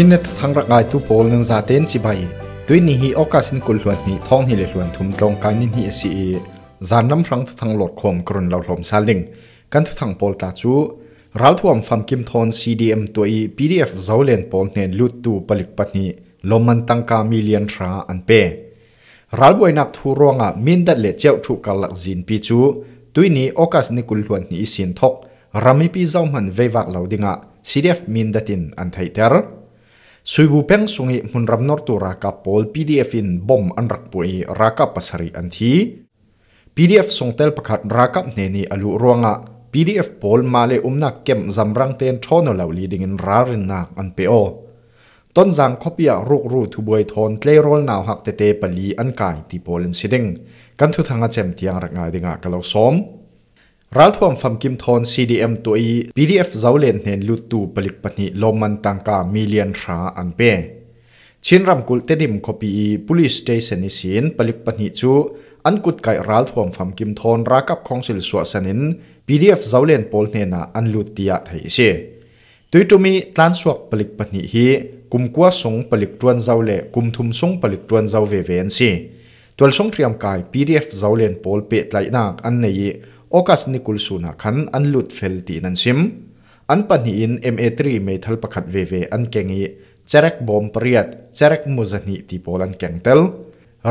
ชินเนตทางรักไอตุโพลนังซาเตนสิบาย ตัยนี่ฮีโอกาสินกุลหลวนนี่ท้องฮิเลหลวนทุมตรงการนินฮีสีจานน้ำรังทุทางหลดขมกรุนเหลาหลมซาลิงกันทุทางโพลตาจูรัลทวมฟันกิมทอนซีีดเอ็มตัวอีพีดีเอฟเจ้าเลนโพลเนลุดตูปลิกปัตนีลมมันตังกามิเลียนทราอันเปรัลบวยนักทูรวงอ่ะมินดัดเลเจ้าทุกกลักจินปีจูตัยนี้โอกาสนกุลหลวนนี่สินทกรามิปีเจ้ามันเววักเหล่าดิงอ่ะเอฟมินดัดินอันไทเตอร์สุ่ยบุเพ็งสุ่งอิมุนรับนอร์ตูรักาโปลพีดีเอฟินบอมอันรักปุยรักับปัสรีอันทีพีดีเอฟส่งเตลประกาศรักาเนนีอัลุรวงะพีดีเอฟโปลมาเลอุมนักเก็บจำรังเตนทอนอลาวลีดิ้งินรารินนักอันเปโอต้นจางคอปิารุกรูทุบวยทอนเลโรอลนาวหักเตเตปลีอันกายี่โปลินซิดิงกันทุทางเจมเทียงรักงายดิงะกะลอกซอมรัฐทวมฟงกิมทอน CDM ตัวอี PDF เจ้าเลนเห็นลุตูปลิกปนิลมันตังกามิเลียนราอันเป็นชินรำกุลเตดิมคบี police station นิสินปลิกปนิจูอันกุดไก่รัฐทวมฟงกิมทอนรักับของสิลสวสนิน PDF เจ้าเลนโอลเนนาอันลุตียาไทยเชตัยตุมีทันสวกปลิกปนิฮีกุมกัวสงปลิกตวนเจ้าเลกุมทุมสงปลิกตวนเจ้าเวเวนซีตัวสงเตรียมกาย PDF เจ้าเลนโอลเปดไลนักอันนี้โอกาสนิคุลสูนักันอันลุดเฟลตีนันซิมอันปัญหินเอ็มเอทรีเมทัลประัดเวเวอันเก่งอีเจรักบอมเปรียดเจรักมุจนิติโปลันแก่งเตล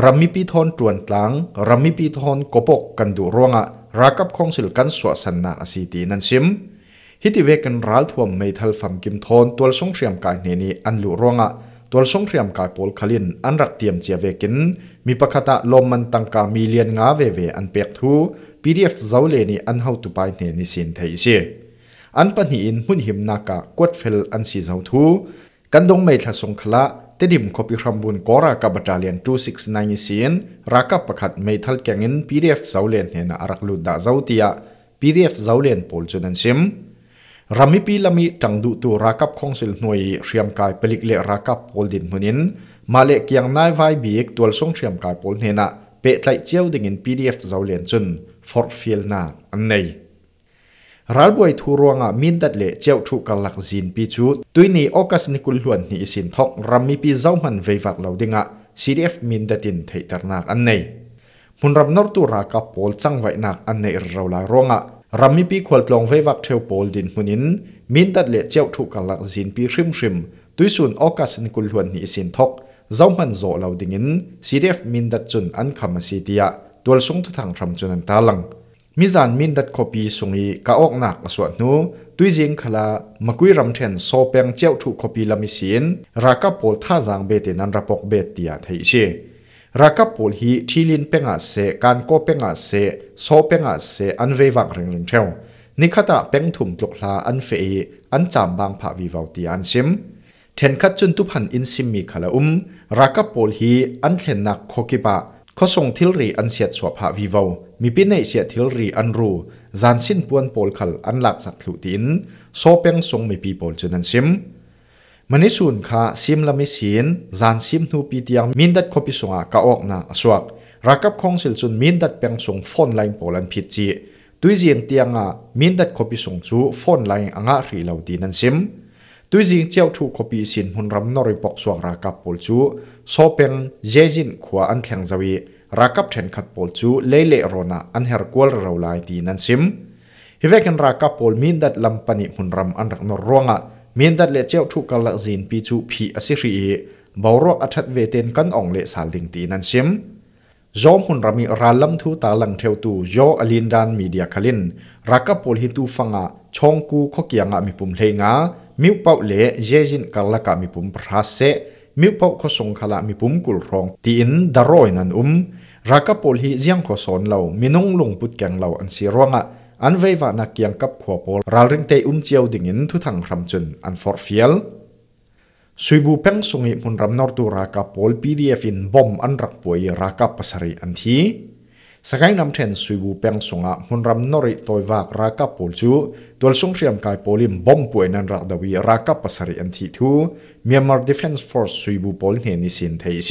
รัมมีพีทอนตรวนตลังรัมมีพีทอนกบกันดูร่วงะรากับคงสิลกันสวาสนาสีตินันซิมฮิติเวกันรัลทวมเมทัลฟัมกิมทอนตัวสงเรียมกายเนนีอันลุร่วงะตัวสงเรียมกายโปลคลินอันรักเตรียมเจียเวกินมีประคตะลมมันตังกามีเลียนงาเวเวอันเปียกทู PDF เจ้าเลนี่อันเฮาตุไปเนนิสินไทยเสียอันปนีอินหุ่นหิมนักกดเฟลอันสีเจ้าทูกันดงไม่ทัศงคลาเตดิมคบิครัมบุนกอรากับบัตเลียน269เสิยนรักประคัดไม่ทัลเก่งิน PDF เจ้าเลนเฮนอารักลุดดาเจ้าเตีย PDF เจ้าเลนโพลจุนันซิมรามิปีลามิจังดูตัวรักับของสิลหน่วยเรียมกายเปลิกเลรักับโพลดินมุนินมาเล็กยังนายไวบีกตัวส่งเรียมกายโพลเฮนะเปะไลเจียวดึงิน PDF เจ้าเลนจุน for fiel na an nei ralbuai thu ruanga min dat le cheu thu kal lak zin pi chu tuini okas ni kul hluan ni sin thok rammi pi zauman veiwak lo dinga cdf min datin thei tarnak an nei mun ram nor tu ra ka pol chang vai nak an nei ro la ronga rammi pi khol tlong veiwak theu pol din hunin min dat le cheu thu kal lak zin pi hrim hrim tuisun okas ni kul hluan ni sin thok zauman zo lo dingin cdf min dat chun an khama si tia ตลวสงทุทางทมจนนันตาลัง มิจานมินดัดคอปีสงอีกาออกนักอสวดนูตุยจิงขลามกุยรำเทนโซเปียงเจ้าถูกคอปีลามิเสีนรากับโปลท่าจางเบตินันระปกเบตเตียไทยเชรากับโปลฮีทีลินเปงอาเซการโกเปงอาเซโซเปงอาเซอันเววังเริงเริงเทวนิคตาเป้งถุมจลกลาอันเฟออันจามบางผาวิวาวตีอันซิมเทนคัดจุนตุพันอินซิมมีขลาอุมรากับโปลฮีอันเทนนักโคกิปาข้อส่งทิลรีอันเสียดสวบหาวิววมีปีนในเสียทิลรีอันรูจานสิ้นปวนโปลขลอันหลักสักถุตินโซเปียงทรงไม่ปีโปลจนันซิมมันนิสุนขาซิมละมิสินจานซิมทูปีเตียงมินดัดคบิสงากะออกนาสวกรักับคงสิลจุนมินดัดเปียงทรงฟอนไลน์โปลันพิจิตุยเจียงเตียงอ่ะมินดัดคบิสงจูฟอนไลน์อ่างรีเหล่าดีนันซิมตุยเจียงเจ้าทูคบิสินหุนรำนอริปอกสวกรักับโปลจูโซเปนเจจินขวาอันแข็งจวีรักับเทนขัดปอลจูเล่เล่รอนาอันเฮรกวลเราลายตีนันซิมฮิเวกันรักับปอลมินดัดลำปนิมุนรำอันรักนรวงะมินดัดเลเจ้าทุกกาลจีนปีจูพีอสิรีบาวรอกอัดเวเตนกันองเลสาลิงตีนันซิมจอมหุ่นรามีราลัมทูตาลังเทวตูโยอลินดานมีเดียคลินรักับปอลฮิตูฟังะชองกูขกียงะมีปุ่มเลงะมิวเปาเลเจจินกัลละกะมีปุ่มพระเซมิวพอขสงขละมีปุ่มกุลรองตีอินดารอยนันอุมรักปอลฮีเจียงขสอนเรามินงลงปุดแกงเราอันสีร่วงอ่ะอันเววานักเกียงกับขวบอลราลิงเตอุมเจียวดิ่งอินทุทังคำจุนอันฟอร์เฟียลสุยบูเพ่งสงหิมุนรำนอร์ตูรักปอลพีดีเอฟินบอมอันรักป่วยรักปัสริอันทีสกายน้ำเทนสุบูเปียงสงะมุนรำนอริตอยวากรากาปูจูตัวสงเรียมกายพลิมบอมป่วยนันรักดวีรากาปัสริอันทีทูเมียมาร์ดิฟเอนส์ฟอร์สสุบูพลิเนนิสินเทยเซ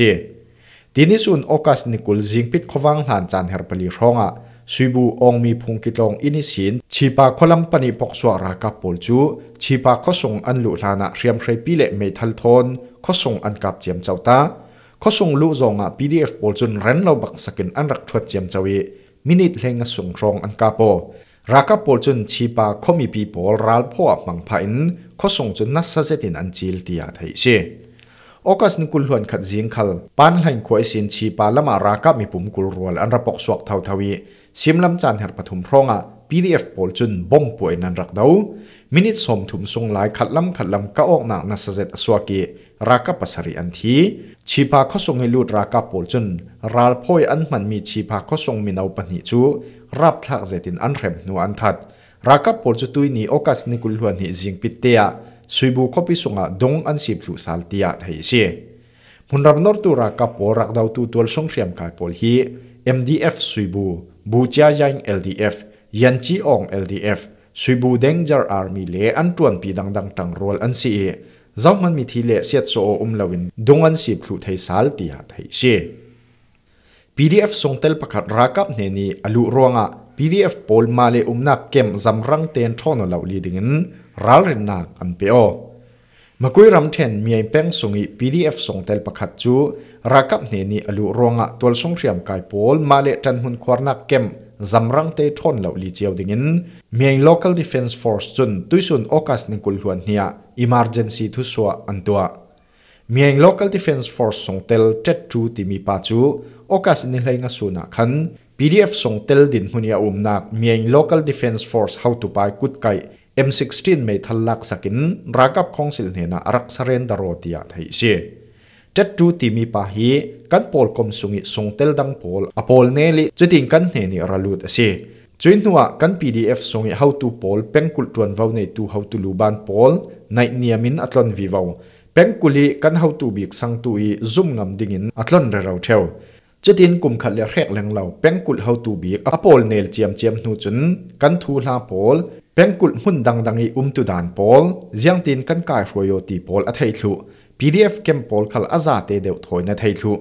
ทีนี้ส่วนโอกาสนิกุลจิงพิดขวางหลานจันเฮอร์ปลีร้องอ่ะสุบูองมีพุงกิตองอินิสินชีปาคลัมปนิปกสวรากาปูจูชีปาข้อสงอันลุลานะเรียมเรปิเลเมทัลทอนข้อสงอันกับเจียมเจ้าตาข้อส่งลู่จงอ่ะ PDF บอลจนเรนเราบักสกินอันรักทวดเจียมจวีมินิทเลงส่งรองอันกาโปรักบอลจนชีปาคมีปีบอลรัลพ่อมังพาอนข้อส่งจนนัสเซตินอันจิลตียไทยเชโอกาสนิกุลหวนขัดจิงคัลปันหลงควยสินชีปาละมารักมีปุ่มกุลรัวอันระปกสวกเทาทวีชิมลำจานเหตุปฐมพรองอ่ะ PDF บอลจนบ่มป่วยนันรักเดามินิทสมถุมทรงหลายขัดลำขัดลำก็ออกหนักนัสเซตสวกีรากับปัสริอันทีชีพาข้อทรงให้ลูดรากับปูจนราลพ่อยอันมันมีชีพาข้อทรงมีนาวปนิจูรับทักเจตินอันเร็มนัวอันทัด รากับปูจุตุยนี้โอกาสนิกุลหวนหิจิงปิเตียสุยบูคบิสุงะดงอันสิบลูสาลเตียไทยเชมุนรับนอร์ตุรากับปูรักดาวตูตัวทรงเรียมกายปูฮี MDF สุยบูบูจายัง LDF ยันจีอง LDF สุยบูเดงจาร์อาร์มีเลอันตวนปีดังดังตังรัลอันสี zau man mi thi le siat so um lawin dongan sip thu thei sal ti ha thei she pdf songtel pakhat rakap ne ni alu ronga pdf pol male umnak kem zamrang ten thono law leadingin ralrin na an pe o makui ram then miai peng songi pdf songtel pakhat chu rakap ne ni alu ronga tol songriam kai pol male tan hun khornak kem zamrang te thon law li chiao dingin miai local defense force chun tuisun okas ningkul huan hia emergency thu swa antua miang local defense force songtel tet tu timi pa chu okas ni hlenga suna khan pdf songtel din hunia umnak miang local defense force how to buy kut kai m16 mei thallak sakin rakap khongsil hena arak surrender rotia thai se tet tu timi pa hi kan pol kom sungi songtel dang pol apol neli chuting kan hne ni ralut ase จนนัวกัน PDF ส่งให้ how to poll เป็นกุลตจวนวาวในตู้ how to ลูบาน poll ในเนียมินอัตลันวิวาวเป็นกุลีกัน how to บิกสังตุย zoom งำดิ่งินอัตลันเราเทวจะดินกลุ่มขัดเลือกแรงเราเป็นกุล how to บิกอปอลเนลเจียมเจียมนูจนกันทูลา p อลเป็นกุลหุ่นดังดังอีอุ้มตุดาน p อลเจียงตินกันกายรวยตี p อลอัตไหลุ PDF เกม p อลขัดอาซาเตเดวถอยในไหลุ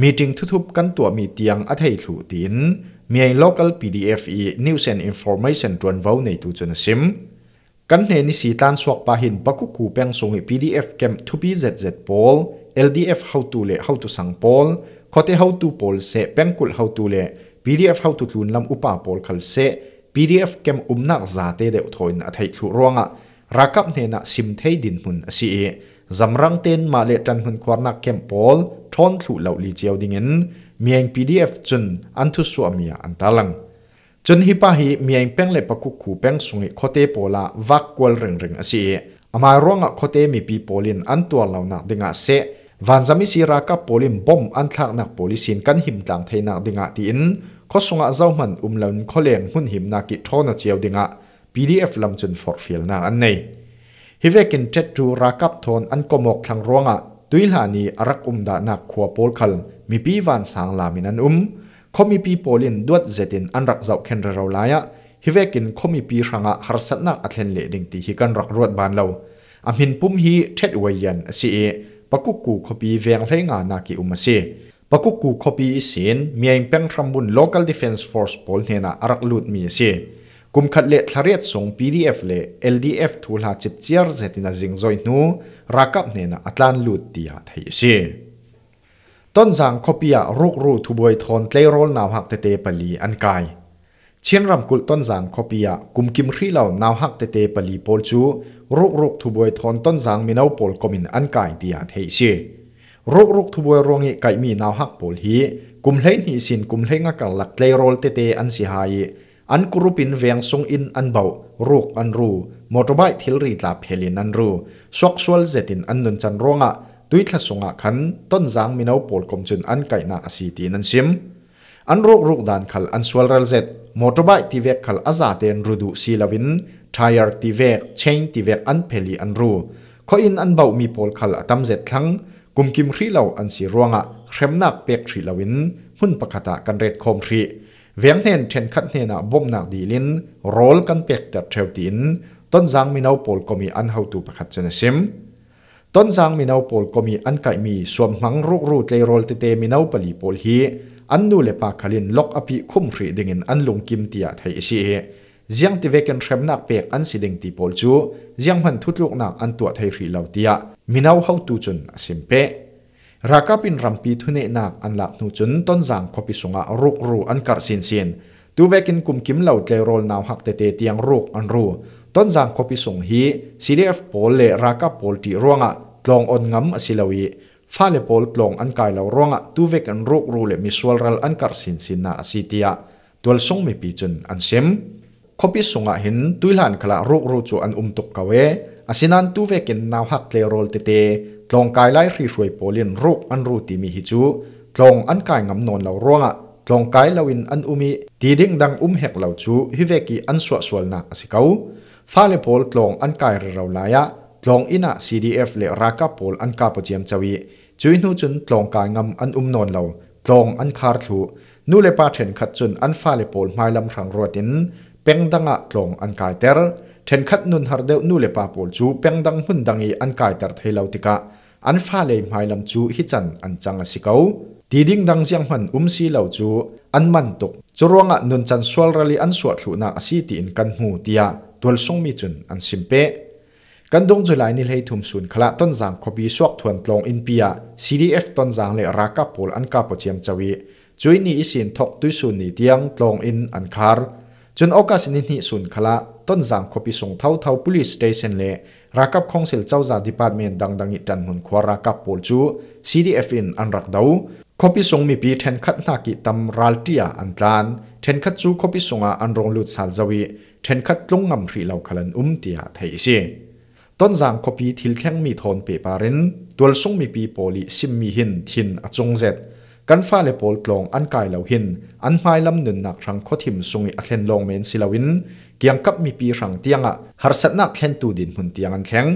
มีจริงทุบกันตัวมีเตียงอัตไหลุดิน miền local pdf e news and information tuan vau này tu chân sim kan hne ni si tan suak hình hin baku ku peng sông pdf kem thupi zz pol ldf how to le how to sang pol khote how to pol se penkul how to le pdf how to tlun lam upa Paul khal sẽ pdf kèm kem umnak zate de uthoin a thai thu ronga rakap này na sim thei din hun asi e zamrang ten ma le tan hun khwarnak kem pol thon thu lo li chiao dingin มีเองพีดีเอฟจนอันทุสวมีอันตาลังจนฮิปาฮีมีเองเป็งเลปกุคูเป็งสุงิโอเตโปลาวักกวลเริงเริงอสีอามาร่วงโอเตมีปีโปลินอันตัวเหล่านักดึงอาเซวันจะมีสิรากับโปลินบอมอันทักนักโปลิสินกันหิมต่างเทนักดึงอาตีนข้อสุงอาเจ้ามันอุ้มเล่นีข้อเลี้ยงหุ่นหิมนักกิทอนเจียวดึงอาพีดีเอฟลำจนฟอร์ฟิลนักอันนี้ฮิเวกินเจ็ดจูราคับทนอันกมกทางร่วงอ่ะด้วยหลานีอารักอุ้มดานักขัวโปลคัล mi pi van sang la min an um khomi pi polin duat zetin an rak zau khen ra ro la ya hi vekin khomi pi ranga har sat nak a thlen le ding ti hi kan rak ruat ban lo Amhin min pum hi thet wai yan si e pakukku khopi veng thlei nga na ki um a si pakukku khopi sin miaim peng thrambun local defense force pol hena arak lut mi si kum khat le thlariat song pdf le ldf thul ha chip chiar zetina jing zoi nu rakap nena atlan lut ti ha thei si ต้นสังคบียรุกรูทุบวยทอนเตโรลนาวหักเตเตปลีอันกายเชียนรำกุลต้นสังคบียกุมกิมรีเหล่านาวหักเตเตปลีปพลจูรุกรุกทุบวยทอนต้นสังมีนาวปลกมินอันกายเดียเทเชรุกรุกทุบวยรองไกมีนาวหักปพลฮีกุมเลนีสินกุมเลงกัหลักเตโรลเตเตอันสิหายอันกรุปินเวียงทรงอินอันเบารุกอันรูมอเตอร์ไบค์ทิลรีตาเพลินอันรูสวกสวลเจตินอันนุนจันรงอ่ะดุยทัศงะขันต้นสังมีนาวปลกมจุนอันไก่นาสีตีนันซิมอันรุกรุกดันขัลอันสวลเรลเซ็ตมอเตอร์ไบค์ที่เวกขัลอาซาเตนรูดูสีลาวินทายาร์ที่เวกเชนที่เวกอันเพลีอันรูข้ออินอันเบามีปลขัลตัมเซ็ตทั้งกุมกิมครีเหล่าอันสีรวงะเข้มหนักเปีกทีลาวินหุ่นประกาศกันเรดคอมทีเวียงเทนเชนคัดเนนาบ่มหนักดีลินโรลกันเปียกแต่เทวตินต้นสังมีนาวปลกมีอันเฮาตูประกัดเจนซิมต้นสังมีนาวปอลก็มีอันไก่มีสวมหังรุกรูใจรอลเตเตมีนาวปลีปอลฮีอันดูเลปากขลินล็อกอภิคุ้มรีดึงินอันลงกิมเตียไทยเชียเสียงติเวกันแทมนักเปกอันสิดึงตีปอลจูเสียงพันทุตลูกนักอันตัวไทยรีเล่าเตียมีนาวเข้าตูจนสิมเปราคาปินรัมปีทุเนนักอันหลักนูจนต้นสังขบิสงะรุกรูอันกัดสินเสียนตัวเวกินกุมกิมเหล่าใจรอลนาวหักเตเตเตียงรุกอันรูต้นจางคบิส่งฮีซีดีเอฟโพลเลราคาโพลตีร่วงอ่ะลองอนงำสิลวีฟาเลโพลลองอันกายเลาร่วงอ่ะตูเวกันรุกรูเลมิสวลรัลอันการสินสินนาสิเตียตัวส่งไม่ปีจนอันเซมคบิส่งอ่ะเห็นตุยลานคละรุกรูจูอันอุมตุกเวอาศินันตูเวกันนาวหักเลโรลเตเตตลองกายไล่รีรวยโพลินรุกอันรูติมีฮิจูลองอันกายงำนอนเลาร่วงอ่ะตลองกายเลวินอันอุมีตีดิ่งดังอุ้มเฮกเหล่าจูฮิเวกีอันสวสวลนาสิเขาฟาเลปอลตลงอันกายเราลายะตลงอินะ CDF เลรักกับปอลอันกาปเจียมจวีจุยนูจุนตลงการงำอันอุ้มนอนเราตลงอันคาร์ทูนูเลปาเทนขัดจุนอันฟาเลปอลไมลำรังรวดินเป็งดังอะตลงอันกายเตอร์เทนขัดนุนฮาร์เดลนูเลปาปอลจูเป็งดังหุ่นดังอีอันกายเตอร์เทลาติกะอันฟาเลไมลำจูฮิจันอันจังสิเกาตีดิ้งดังเสียงมันอุ้มสีเหล่าจูอันมันตกจรวงอ่ะนุนจันสวลรลีอันสวดสลุนาสีตีอินกันหูเตียตัวสงมีจุนอันสิมเปกันดงจุลายนิลเฮทุมสุนขลาต้นสังคบีสวกทวนตลงอินเปีย CDF ต้นสังเลรากับปูลอันกาปเจียมจวีจุยนี้อิสินทกตุยสุนนีเตียงตลงอินอันคาร์จนโอกาสนินิสุนขลาต้นสังคบีส่งเท่าเท่าพุลิสเตชันเลรากับคงสิลเจ้าจาดิปาร์เมนดังดังอิจันมุนควารากับปูลจู CDF อินอันรักดาวคบีสงมีปีเทนขัดนากิตำรัลเตียอันตานเทนขัดจูคบีสงอันรงลุดสาลจวีทนคัดลงงำรีเราขลันอุ้มเตียไทยเสียต้นจามคบีทิลแข้งมีทอนเปปารินตัวส่งมีปีโปลิซิมมีหินทินอจงเจ็ดกันฟ้าเลปอลตลงอันกายเหลาหินอันไม่ลำหนึ่งหนักรังข้อทิมส่งอัเลนลงเมนสิลาวิน เกียงกับมีปีรังเตียงอ่ะฮาร์สนักเทนตูดินหุ่นเตียงอันแข็ง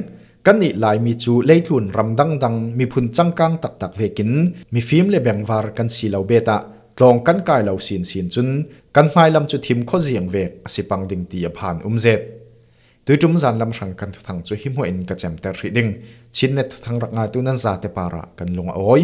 กันนี่ลายมีจูเล่ทุนรำดังดังมีพุนจังกังตักตักเวกิน มีฟิล์มเลแบงวาร์กันสีลาเบตาตรงกันกายเหล่าสินสินจุน กันไม่ลำจุดทิมข้อเสียงเวกสิปังดิ่งตีผ่านอุ้มเจ็ดตัยจุมจันลำสังกันทุทังจุหิมหัวอินกระเจมแต่ริดิ่งชิ้นเนทุทังรักงาตวนั้นซาเตปาระกันลงอ้อย